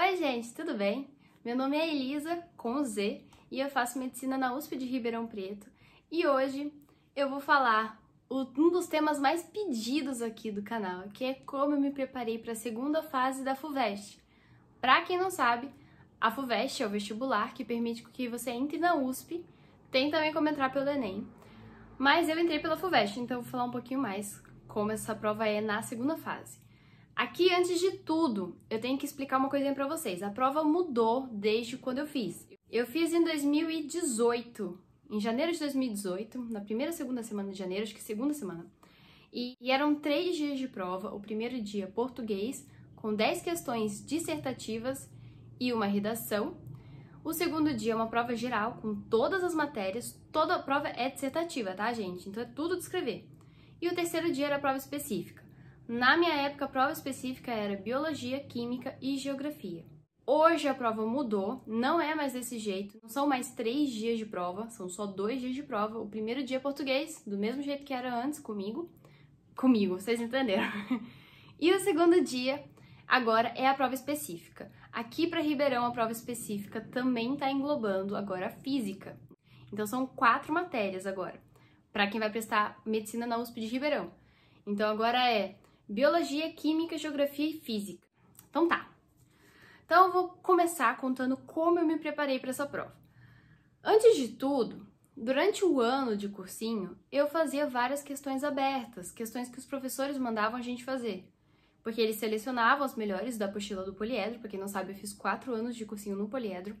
Oi, gente, tudo bem? Meu nome é Elisa, com Z, e eu faço medicina na USP de Ribeirão Preto. E hoje eu vou falar um dos temas mais pedidos aqui do canal, que é como eu me preparei para a segunda fase da FUVEST. Para quem não sabe, a FUVEST é o vestibular que permite que você entre na USP, tem também como entrar pelo Enem. Mas eu entrei pela FUVEST, então eu vou falar um pouquinho mais como essa prova é na segunda fase. Aqui, antes de tudo, eu tenho que explicar uma coisinha para vocês. A prova mudou desde quando eu fiz. Eu fiz em 2018, em janeiro de 2018, na primeira segunda semana de janeiro, acho que segunda semana. E, e eram três dias de prova. O primeiro dia, português, com 10 questões dissertativas e uma redação. O segundo dia, uma prova geral, com todas as matérias. Toda a prova é dissertativa, tá, gente? Então é tudo de escrever. E o terceiro dia era a prova específica. Na minha época, a prova específica era biologia, química e geografia. Hoje a prova mudou, não é mais desse jeito, não são mais três dias de prova, são só dois dias de prova. O primeiro dia é português, do mesmo jeito que era antes comigo. Comigo, vocês entenderam. e o segundo dia, agora é a prova específica. Aqui para Ribeirão, a prova específica também está englobando agora a física. Então são quatro matérias agora, para quem vai prestar medicina na USP de Ribeirão. Então agora é biologia, química, geografia e física. Então tá. Então eu vou começar contando como eu me preparei para essa prova. Antes de tudo, durante o ano de cursinho, eu fazia várias questões abertas, questões que os professores mandavam a gente fazer. Porque eles selecionavam as melhores da apostila do poliedro, porque quem não sabe, eu fiz quatro anos de cursinho no poliedro.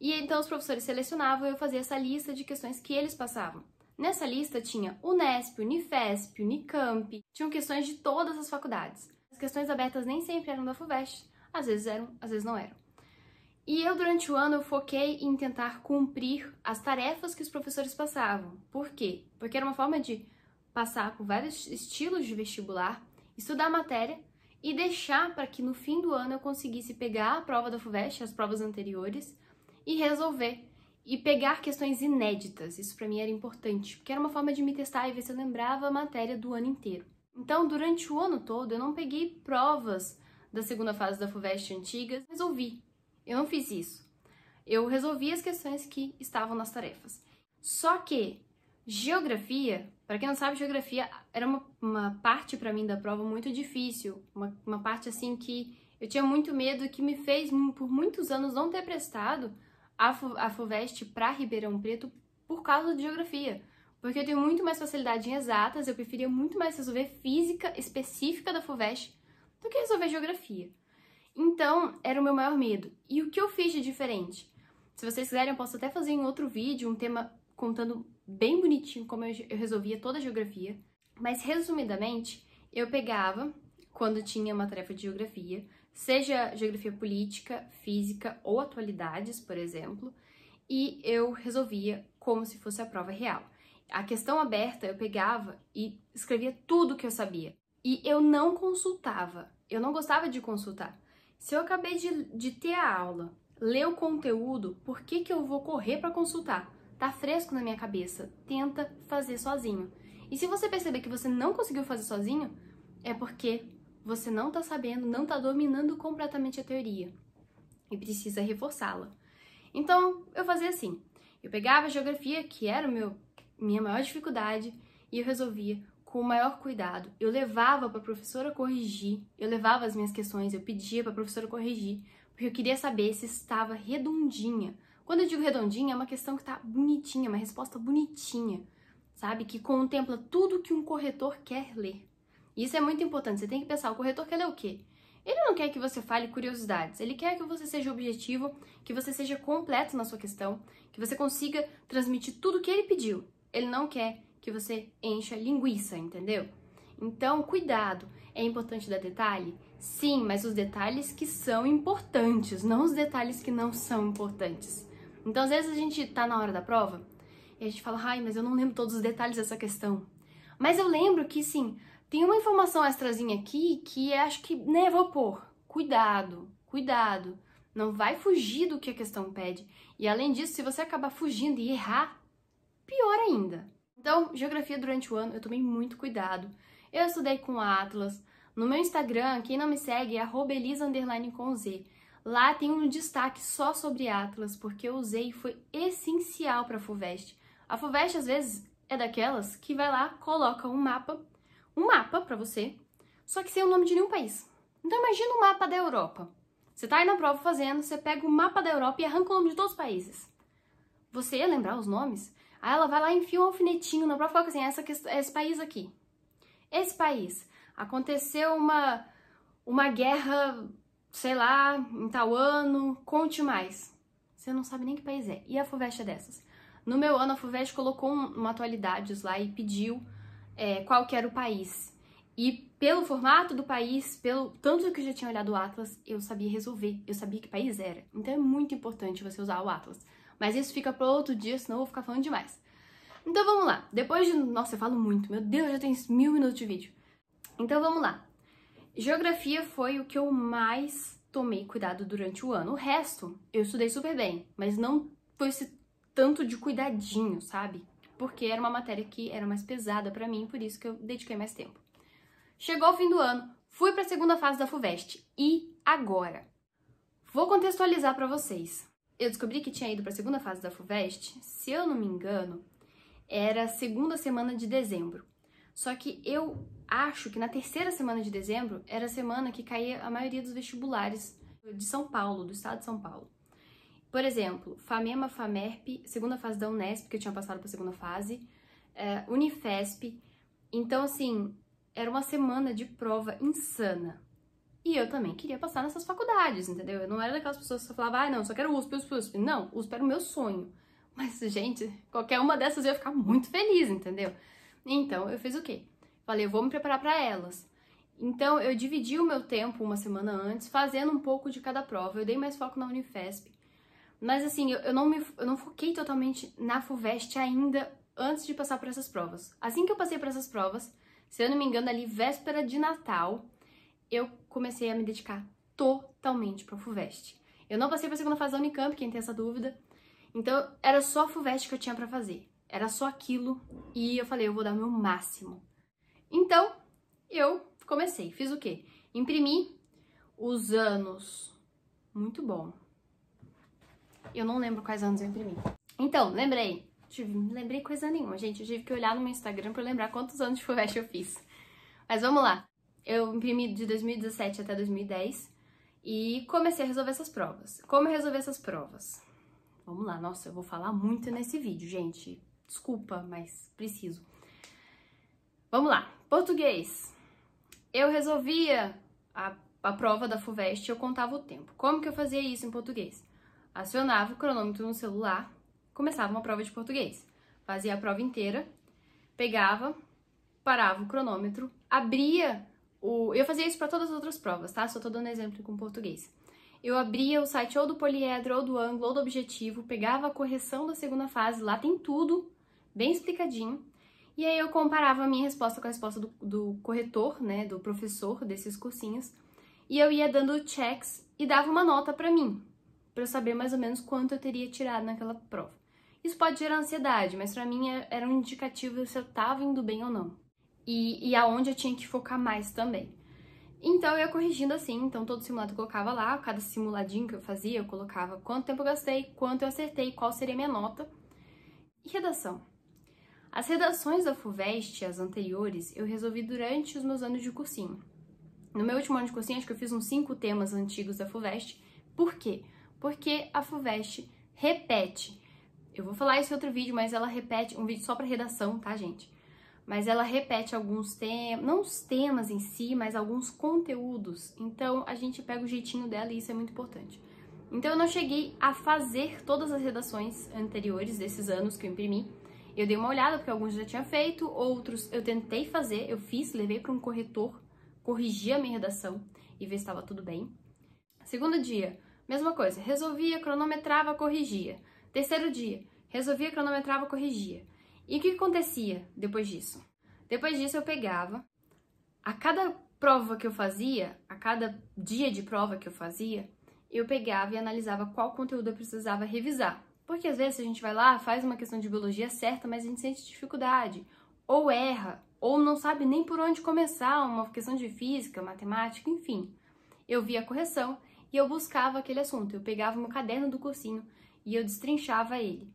E então os professores selecionavam e eu fazia essa lista de questões que eles passavam. Nessa lista tinha Unesp, Unifesp, Unicamp, tinham questões de todas as faculdades. As questões abertas nem sempre eram da FUVEST, às vezes eram, às vezes não eram. E eu, durante o ano, eu foquei em tentar cumprir as tarefas que os professores passavam. Por quê? Porque era uma forma de passar por vários estilos de vestibular, estudar a matéria e deixar para que no fim do ano eu conseguisse pegar a prova da FUVEST, as provas anteriores, e resolver e pegar questões inéditas. Isso para mim era importante, porque era uma forma de me testar e ver se eu lembrava a matéria do ano inteiro. Então, durante o ano todo, eu não peguei provas da segunda fase da FUVEST antigas, resolvi. Eu não fiz isso. Eu resolvi as questões que estavam nas tarefas. Só que geografia, para quem não sabe, geografia era uma, uma parte para mim da prova muito difícil, uma, uma parte assim que eu tinha muito medo que me fez por muitos anos não ter prestado a, FUVEST para Ribeirão Preto por causa de geografia. Porque eu tenho muito mais facilidade em exatas, eu preferia muito mais resolver física específica da FUVEST do que resolver geografia. Então, era o meu maior medo. E o que eu fiz de diferente? Se vocês quiserem, eu posso até fazer em outro vídeo um tema contando bem bonitinho como eu resolvia toda a geografia. Mas, resumidamente, eu pegava, quando tinha uma tarefa de geografia, seja geografia política, física ou atualidades, por exemplo, e eu resolvia como se fosse a prova real. A questão aberta eu pegava e escrevia tudo que eu sabia. E eu não consultava, eu não gostava de consultar. Se eu acabei de, de ter a aula, ler o conteúdo, por que, que eu vou correr para consultar? Tá fresco na minha cabeça, tenta fazer sozinho. E se você perceber que você não conseguiu fazer sozinho, é porque você não está sabendo, não está dominando completamente a teoria e precisa reforçá-la. Então, eu fazia assim: eu pegava a geografia, que era meu, minha maior dificuldade, e eu resolvia com o maior cuidado. Eu levava para a professora corrigir, eu levava as minhas questões, eu pedia para a professora corrigir, porque eu queria saber se estava redondinha. Quando eu digo redondinha, é uma questão que está bonitinha, uma resposta bonitinha, sabe? Que contempla tudo que um corretor quer ler. Isso é muito importante, você tem que pensar, o corretor quer ler o quê? Ele não quer que você fale curiosidades, ele quer que você seja objetivo, que você seja completo na sua questão, que você consiga transmitir tudo o que ele pediu. Ele não quer que você encha linguiça, entendeu? Então, cuidado. É importante dar detalhe? Sim, mas os detalhes que são importantes, não os detalhes que não são importantes. Então, às vezes a gente tá na hora da prova e a gente fala, ai, mas eu não lembro todos os detalhes dessa questão. Mas eu lembro que, sim, tem uma informação extrazinha aqui que é, acho que, né, vou pôr. Cuidado, cuidado. Não vai fugir do que a questão pede. E além disso, se você acabar fugindo e errar, pior ainda. Então, geografia durante o ano, eu tomei muito cuidado. Eu estudei com a Atlas. No meu Instagram, quem não me segue é Z. Lá tem um destaque só sobre Atlas, porque eu usei e foi essencial para a FUVEST. A FUVEST, às vezes, é daquelas que vai lá, coloca um mapa um mapa para você, só que sem o nome de nenhum país. Então imagina o mapa da Europa. Você está aí na prova fazendo, você pega o mapa da Europa e arranca o nome de todos os países. Você ia lembrar os nomes? Aí ela vai lá e enfia um alfinetinho na prova e fala assim, é essa, é esse país aqui. Esse país. Aconteceu uma, uma guerra, sei lá, em tal ano, conte mais. Você não sabe nem que país é. E a FUVEST é dessas. No meu ano, a FUVEST colocou uma atualidades lá e pediu é, qual que era o país. E pelo formato do país, pelo tanto que eu já tinha olhado o Atlas, eu sabia resolver, eu sabia que país era. Então é muito importante você usar o Atlas. Mas isso fica para outro dia, senão eu vou ficar falando demais. Então vamos lá. Depois de. Nossa, eu falo muito, meu Deus, já tem mil minutos de vídeo. Então vamos lá. Geografia foi o que eu mais tomei cuidado durante o ano. O resto, eu estudei super bem, mas não foi esse tanto de cuidadinho, sabe? porque era uma matéria que era mais pesada para mim, por isso que eu dediquei mais tempo. Chegou o fim do ano, fui para a segunda fase da FUVEST e agora? Vou contextualizar para vocês. Eu descobri que tinha ido para a segunda fase da FUVEST, se eu não me engano, era segunda semana de dezembro. Só que eu acho que na terceira semana de dezembro era a semana que caía a maioria dos vestibulares de São Paulo, do estado de São Paulo. Por exemplo, FAMEMA, FAMERP, segunda fase da Unesp, que eu tinha passado para segunda fase, é, Unifesp. Então, assim, era uma semana de prova insana. E eu também queria passar nessas faculdades, entendeu? Eu não era daquelas pessoas que falavam, ah, não, só quero USP, USP, USP. Não, USP era o meu sonho. Mas, gente, qualquer uma dessas eu ia ficar muito feliz, entendeu? Então, eu fiz o quê? Falei, eu vou me preparar para elas. Então, eu dividi o meu tempo uma semana antes, fazendo um pouco de cada prova. Eu dei mais foco na Unifesp. Mas assim, eu, eu, não me eu não foquei totalmente na FUVEST ainda antes de passar por essas provas. Assim que eu passei por essas provas, se eu não me engano, ali véspera de Natal, eu comecei a me dedicar totalmente para FUVEST. Eu não passei para a segunda fase da Unicamp, quem tem essa dúvida. Então, era só a FUVEST que eu tinha para fazer. Era só aquilo e eu falei, eu vou dar o meu máximo. Então, eu comecei. Fiz o quê? Imprimi os anos. Muito bom. Eu não lembro quais anos eu imprimi. Então, lembrei. Tive, lembrei coisa nenhuma, gente. Eu tive que olhar no meu Instagram pra lembrar quantos anos de FUVEST eu fiz. Mas vamos lá. Eu imprimi de 2017 até 2010 e comecei a resolver essas provas. Como eu resolvi essas provas? Vamos lá. Nossa, eu vou falar muito nesse vídeo, gente. Desculpa, mas preciso. Vamos lá. Português. Eu resolvia a, a prova da FUVEST, eu contava o tempo. Como que eu fazia isso em português? Acionava o cronômetro no celular, começava uma prova de português. Fazia a prova inteira, pegava, parava o cronômetro, abria o. Eu fazia isso para todas as outras provas, tá? Só tô dando exemplo com português. Eu abria o site ou do poliedro, ou do ângulo, ou do objetivo, pegava a correção da segunda fase, lá tem tudo, bem explicadinho. E aí eu comparava a minha resposta com a resposta do, do corretor, né, do professor desses cursinhos, e eu ia dando checks e dava uma nota para mim para eu saber mais ou menos quanto eu teria tirado naquela prova. Isso pode gerar ansiedade, mas para mim é, era um indicativo se eu estava indo bem ou não. E, e aonde eu tinha que focar mais também. Então eu ia corrigindo assim, então todo simulado eu colocava lá, cada simuladinho que eu fazia, eu colocava quanto tempo eu gastei, quanto eu acertei, qual seria a minha nota. E redação. As redações da FUVEST, as anteriores, eu resolvi durante os meus anos de cursinho. No meu último ano de cursinho, acho que eu fiz uns cinco temas antigos da FUVEST. Por quê? porque a FUVEST repete. Eu vou falar esse outro vídeo, mas ela repete um vídeo só para redação, tá, gente? Mas ela repete alguns temas, não os temas em si, mas alguns conteúdos. Então a gente pega o jeitinho dela e isso é muito importante. Então eu não cheguei a fazer todas as redações anteriores desses anos que eu imprimi. Eu dei uma olhada porque alguns já tinha feito, outros eu tentei fazer, eu fiz, levei para um corretor, corrigi a minha redação e ver se estava tudo bem. Segundo dia, mesma coisa, resolvia, cronometrava, corrigia. Terceiro dia, resolvia, cronometrava, corrigia. E o que acontecia depois disso? Depois disso eu pegava, a cada prova que eu fazia, a cada dia de prova que eu fazia, eu pegava e analisava qual conteúdo eu precisava revisar. Porque às vezes a gente vai lá, faz uma questão de biologia certa, mas a gente sente dificuldade, ou erra, ou não sabe nem por onde começar, uma questão de física, matemática, enfim. Eu via a correção e eu buscava aquele assunto. Eu pegava meu caderno do cursinho e eu destrinchava ele.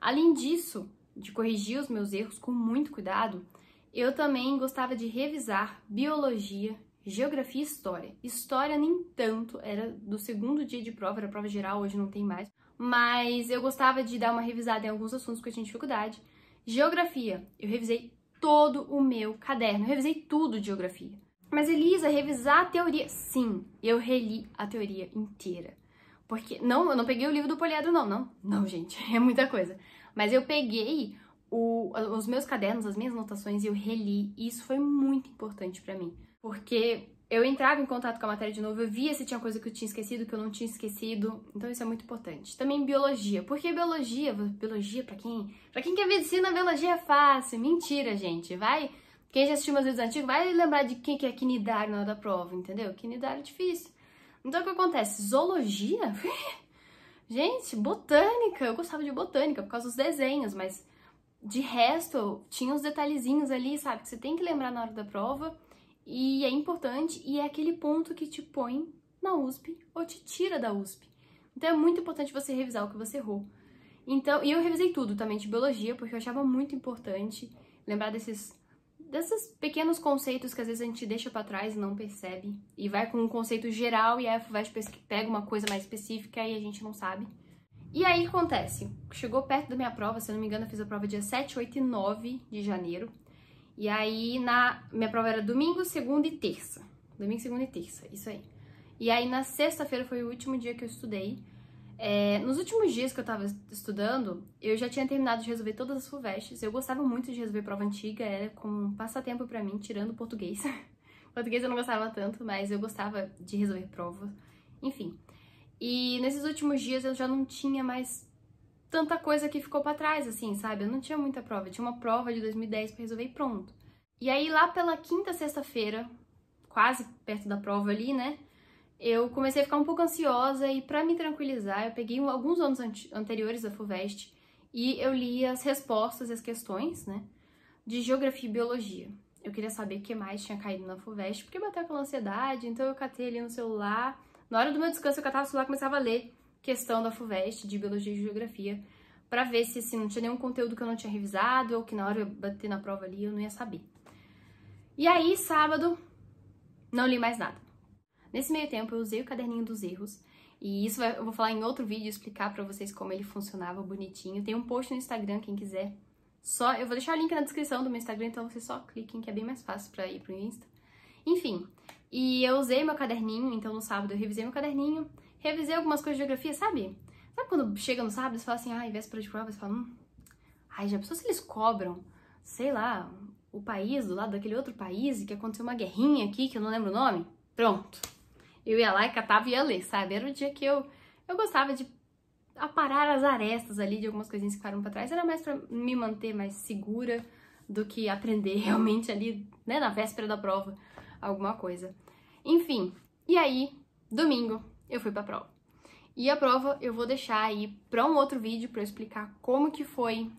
Além disso, de corrigir os meus erros com muito cuidado, eu também gostava de revisar biologia, geografia e história. História nem tanto, era do segundo dia de prova, era prova geral, hoje não tem mais, mas eu gostava de dar uma revisada em alguns assuntos que eu tinha dificuldade. Geografia, eu revisei todo o meu caderno, eu revisei tudo de geografia. Mas Elisa, revisar a teoria. Sim, eu reli a teoria inteira. Porque. Não, eu não peguei o livro do Poliedro, não, não. Não, gente, é muita coisa. Mas eu peguei o, os meus cadernos, as minhas anotações e eu reli. E isso foi muito importante para mim. Porque eu entrava em contato com a matéria de novo, eu via se tinha coisa que eu tinha esquecido, que eu não tinha esquecido. Então isso é muito importante. Também biologia. Por que biologia? Biologia, para quem. para quem quer medicina, biologia é fácil. Mentira, gente. Vai quem já assistiu meus vídeos antigos vai lembrar de quem que é quinidário na hora da prova, entendeu? Quinidário é difícil. Então o que acontece? Zoologia? Gente, botânica. Eu gostava de botânica por causa dos desenhos, mas de resto, tinha uns detalhezinhos ali, sabe? Que você tem que lembrar na hora da prova. E é importante, e é aquele ponto que te põe na USP ou te tira da USP. Então é muito importante você revisar o que você errou. Então, e eu revisei tudo também de biologia, porque eu achava muito importante lembrar desses desses pequenos conceitos que às vezes a gente deixa para trás e não percebe. E vai com um conceito geral e a FUVEST pega uma coisa mais específica e a gente não sabe. E aí acontece, chegou perto da minha prova, se eu não me engano, eu fiz a prova dia 7, 8 e 9 de janeiro. E aí na minha prova era domingo, segunda e terça. Domingo, segunda e terça, isso aí. E aí na sexta-feira foi o último dia que eu estudei. É, nos últimos dias que eu tava estudando, eu já tinha terminado de resolver todas as FUVESTs. Eu gostava muito de resolver prova antiga, era como um passatempo para mim, tirando português. português eu não gostava tanto, mas eu gostava de resolver prova. Enfim. E nesses últimos dias eu já não tinha mais tanta coisa que ficou para trás, assim, sabe? Eu não tinha muita prova. Eu tinha uma prova de 2010 para resolver e pronto. E aí lá pela quinta, sexta-feira, quase perto da prova ali, né? eu comecei a ficar um pouco ansiosa e para me tranquilizar, eu peguei alguns anos anteriores da FUVEST e eu li as respostas e as questões, né, de geografia e biologia. Eu queria saber o que mais tinha caído na FUVEST, porque bateu aquela ansiedade, então eu catei ali no celular. Na hora do meu descanso, eu catava o celular e começava a ler questão da FUVEST de biologia e geografia, para ver se assim, não tinha nenhum conteúdo que eu não tinha revisado ou que na hora eu bater na prova ali eu não ia saber. E aí, sábado, não li mais nada. Nesse meio tempo, eu usei o caderninho dos erros, e isso eu vou falar em outro vídeo, explicar para vocês como ele funcionava bonitinho. Tem um post no Instagram, quem quiser. Só, eu vou deixar o link na descrição do meu Instagram, então vocês só cliquem, que é bem mais fácil para ir pro Insta. Enfim, e eu usei meu caderninho, então no sábado eu revisei meu caderninho, revisei algumas coisas de geografia, sabe? Sabe quando chega no sábado e fala assim, ah, véspera de prova, você fala, hum, ai, já pensou se eles cobram, sei lá, o país do lado daquele outro país e que aconteceu uma guerrinha aqui, que eu não lembro o nome? Pronto eu ia lá e catava e ia ler, sabe? Era o dia que eu, eu gostava de aparar as arestas ali de algumas coisinhas que ficaram para trás. Era mais para me manter mais segura do que aprender realmente ali, né, na véspera da prova, alguma coisa. Enfim, e aí, domingo, eu fui pra prova. E a prova eu vou deixar aí para um outro vídeo para explicar como que foi, o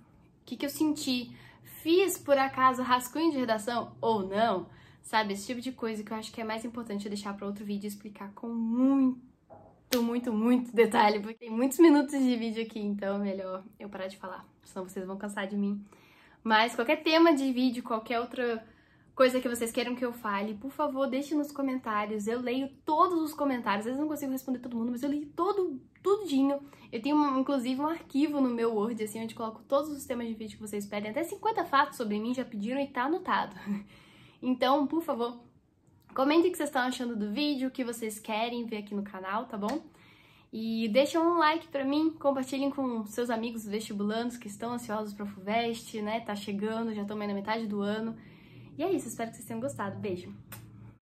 que, que eu senti, fiz por acaso rascunho de redação ou não, Sabe, esse tipo de coisa que eu acho que é mais importante eu deixar para outro vídeo explicar com muito muito, muito detalhe, porque tem muitos minutos de vídeo aqui, então é melhor eu parar de falar, senão vocês vão cansar de mim. Mas qualquer tema de vídeo, qualquer outra coisa que vocês queiram que eu fale, por favor, deixe nos comentários. Eu leio todos os comentários, às vezes não consigo responder todo mundo, mas eu leio todo, tudinho. Eu tenho, uma, inclusive, um arquivo no meu Word, assim, onde coloco todos os temas de vídeo que vocês pedem. Até 50 fatos sobre mim já pediram e tá anotado. Então, por favor, comentem o que vocês estão achando do vídeo, o que vocês querem ver aqui no canal, tá bom? E deixem um like para mim, compartilhem com seus amigos vestibulandos que estão ansiosos para o FUVEST, né? Tá chegando, já estão na metade do ano. E é isso, espero que vocês tenham gostado. Beijo!